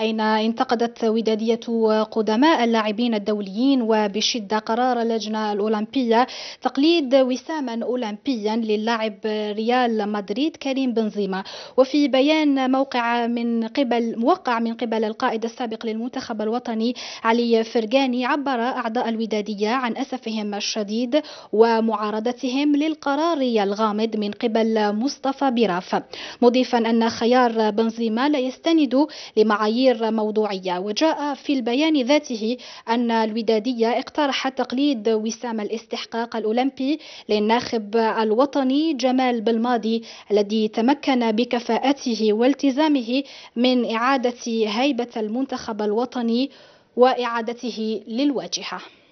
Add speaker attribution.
Speaker 1: أين انتقدت ودادية قدماء اللاعبين الدوليين وبشدة قرار اللجنة الأولمبية تقليد وساما أولمبيا للاعب ريال مدريد كريم بنزيما وفي بيان موقع من قبل موقع من قبل القائد السابق للمنتخب الوطني علي فرجاني عبر أعضاء الودادية عن أسفهم الشديد ومعارضتهم للقرار الغامض من قبل مصطفى براف مضيفا أن خيار بنزيما لا يستند لمعارضة معايير موضوعية وجاء في البيان ذاته أن الودادية اقترحت تقليد وسام الاستحقاق الأولمبي للناخب الوطني جمال بالماضي الذي تمكن بكفاءته والتزامه من إعادة هيبة المنتخب الوطني وإعادته للواجهة